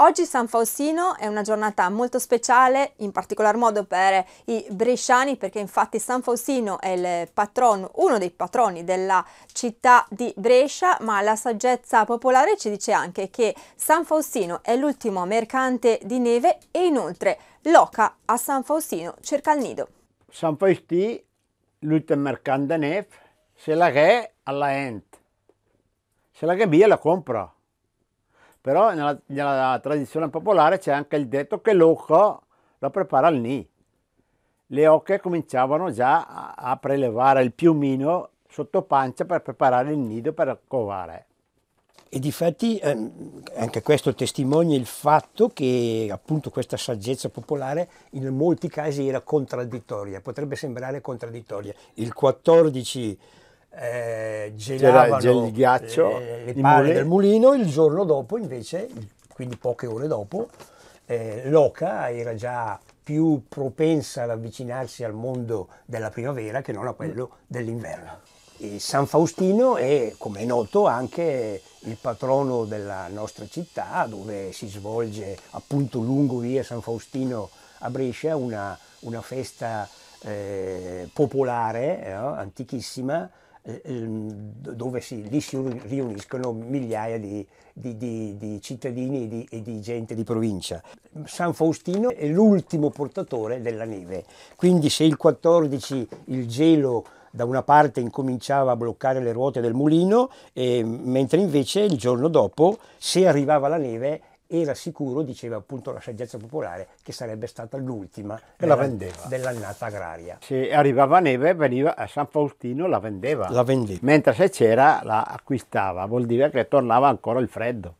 Oggi San Faustino è una giornata molto speciale, in particolar modo per i bresciani, perché infatti San Faustino è patron, uno dei patroni della città di Brescia, ma la saggezza popolare ci dice anche che San Faustino è l'ultimo mercante di neve e inoltre l'oca a San Faustino cerca il nido. San Faustino, l'ultimo mercante di neve, se la che alla ente, se la che via la compra. Però nella, nella tradizione popolare c'è anche il detto che l'occo lo prepara il ni. Le ocche cominciavano già a, prelevare il piumino sotto pancia per preparare il nido per covare. E difatti ehm, anche questo testimonia il fatto che appunto questa saggezza popolare in molti casi era contraddittoria, potrebbe sembrare contraddittoria. Il 14 eh, gelavano C'era il ghiaccio, eh, le, le palle del mulino, il giorno dopo invece, quindi poche ore dopo, eh, l'oca era già più propensa ad avvicinarsi al mondo della primavera che non a quello dell'inverno. E San Faustino è, come è noto, anche il patrono della nostra città, dove si svolge appunto lungo via San Faustino a Brescia una, una festa eh, popolare, eh, antichissima, eh, ehm, dove si, lì si riuniscono migliaia di, di, di, di cittadini e, e di, gente di provincia. San Faustino è l'ultimo portatore della neve, quindi se il 14 il gelo da una parte incominciava a bloccare le ruote del mulino, e, ehm, mentre invece il giorno dopo, se arrivava la neve, era sicuro, diceva appunto la saggezza popolare, che sarebbe stata l'ultima della, dell'annata agraria. Se arrivava neve veniva a San Faustino la vendeva. La vendeva. Mentre se c'era la acquistava, vuol dire che tornava ancora il freddo.